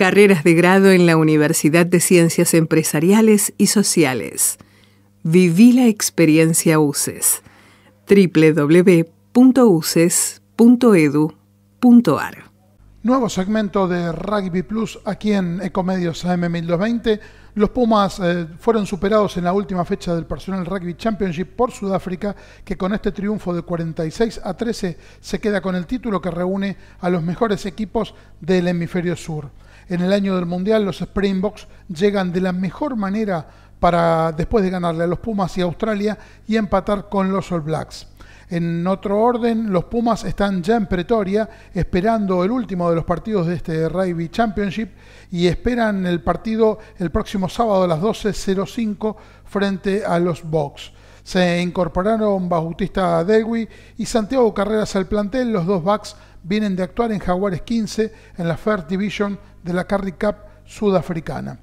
carreras de grado en la Universidad de Ciencias Empresariales y Sociales. Viví la experiencia UCES. www.uces.edu.ar Nuevo segmento de Rugby Plus aquí en Ecomedios AM1220. Los Pumas eh, fueron superados en la última fecha del Personal Rugby Championship por Sudáfrica, que con este triunfo de 46 a 13 se queda con el título que reúne a los mejores equipos del hemisferio sur en el año del Mundial los Springboks llegan de la mejor manera para después de ganarle a los Pumas y Australia y empatar con los All Blacks. En otro orden, los Pumas están ya en Pretoria esperando el último de los partidos de este Rugby Championship y esperan el partido el próximo sábado a las 12.05 frente a los Box. Se incorporaron Bautista dewi y Santiago Carreras al plantel. Los dos backs vienen de actuar en Jaguares 15 en la First Division de la Carry Cup sudafricana.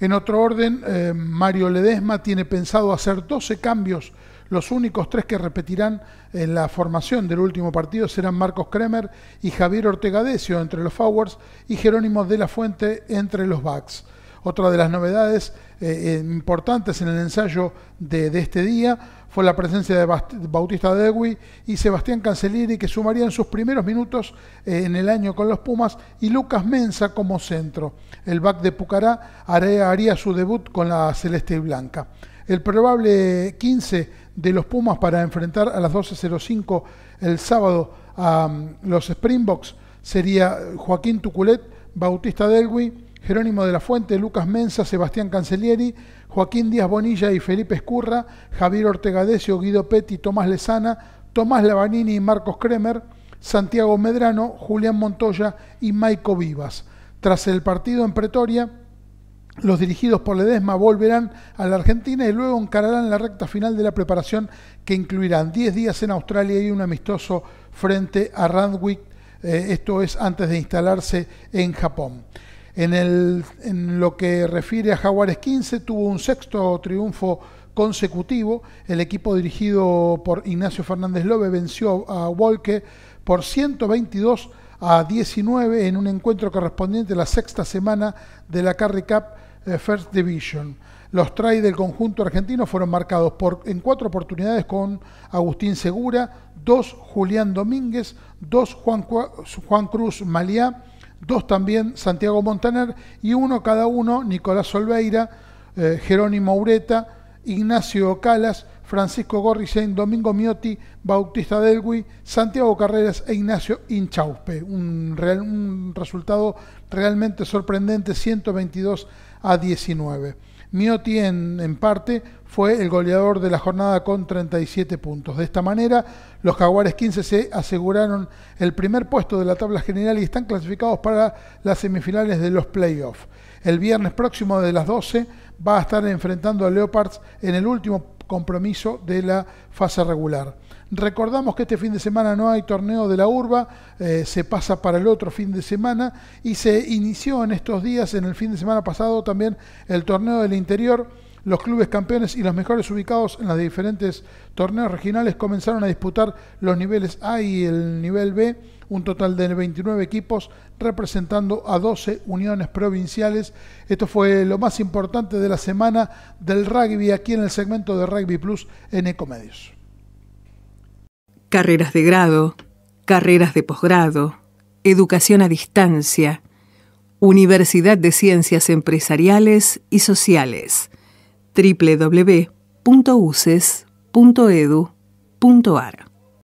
En otro orden, eh, Mario Ledesma tiene pensado hacer 12 cambios. Los únicos tres que repetirán en la formación del último partido serán Marcos Kremer y Javier Ortega Decio entre los forwards y Jerónimo de la Fuente entre los backs. Otra de las novedades eh, eh, importantes en el ensayo de, este día fue la presencia de Bautista Dewey y Sebastián Canceliri que sumarían sus primeros minutos eh, en el año con los Pumas, y Lucas Mensa como centro. El back de Pucará haría, su debut con la Celeste y Blanca. El probable 15 de los Pumas para enfrentar a las 12.05 el sábado a mm, los Springboks sería Joaquín Tuculet, Bautista Delwi, Jerónimo de la Fuente, Lucas Mensa, Sebastián Cancellieri, Joaquín Díaz Bonilla y Felipe Escurra, Javier Ortega Decio, Guido Peti, Tomás Lezana, Tomás Lavanini y Marcos Kremer, Santiago Medrano, Julián Montoya y Maico Vivas. Tras el partido en Pretoria, los dirigidos por Ledesma volverán a la Argentina y luego encararán la recta final de la preparación que incluirán 10 días en Australia y un amistoso frente a Randwick. Eh, esto es antes de instalarse en Japón. En, lo que refiere a Jaguares 15, tuvo un sexto triunfo consecutivo. El equipo dirigido por Ignacio Fernández Lobe venció a Wolke por 122 a 19 en un encuentro correspondiente a la sexta semana de la Carry Cup eh, First Division. Los tries del conjunto argentino fueron marcados por, en cuatro oportunidades con Agustín Segura, dos Julián Domínguez, dos Juan, Juan Cruz Maliá, dos también Santiago Montaner y uno cada uno Nicolás Olveira, eh, Jerónimo Ureta, Ignacio Calas, Francisco Gorrisen, Domingo Miotti, Bautista Delgui, Santiago Carreras e Ignacio Inchauspe. un resultado realmente sorprendente, 122 a 19. Miotti en, en, parte fue el goleador de la jornada con 37 puntos. De esta manera, los Jaguares 15 se aseguraron el primer puesto de la tabla general y están clasificados para las semifinales de los playoffs. El viernes próximo de las 12 va a estar enfrentando a Leopards en el último compromiso de la fase regular. Recordamos que este fin de semana no hay torneo de la urba, eh, se pasa para el otro fin de semana y se inició en estos días, en el fin de semana pasado también, el torneo del interior los clubes campeones y los mejores ubicados en los diferentes torneos regionales comenzaron a disputar los niveles A y el nivel B, un total de 29 equipos representando a 12 uniones provinciales. Esto fue lo más importante de la semana del rugby aquí en el segmento de Rugby Plus en Ecomedios. Carreras de grado, carreras de posgrado, educación a distancia, Universidad de Ciencias Empresariales y Sociales www.uces.edu.ar